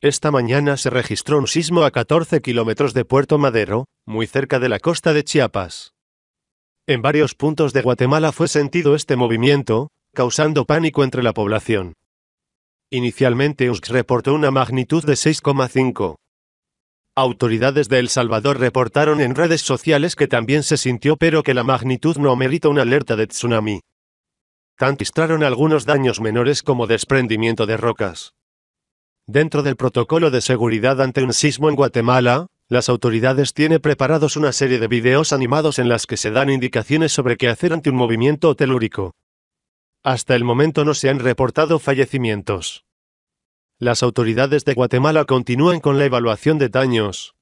Esta mañana se registró un sismo a 14 kilómetros de Puerto Madero, muy cerca de la costa de Chiapas. En varios puntos de Guatemala fue sentido este movimiento, causando pánico entre la población. Inicialmente USGS reportó una magnitud de 6,5. Autoridades de El Salvador reportaron en redes sociales que también se sintió pero que la magnitud no merita una alerta de tsunami. Tantistraron algunos daños menores como desprendimiento de rocas. Dentro del protocolo de seguridad ante un sismo en Guatemala, las autoridades tienen preparados una serie de videos animados en las que se dan indicaciones sobre qué hacer ante un movimiento telúrico. Hasta el momento no se han reportado fallecimientos. Las autoridades de Guatemala continúan con la evaluación de daños,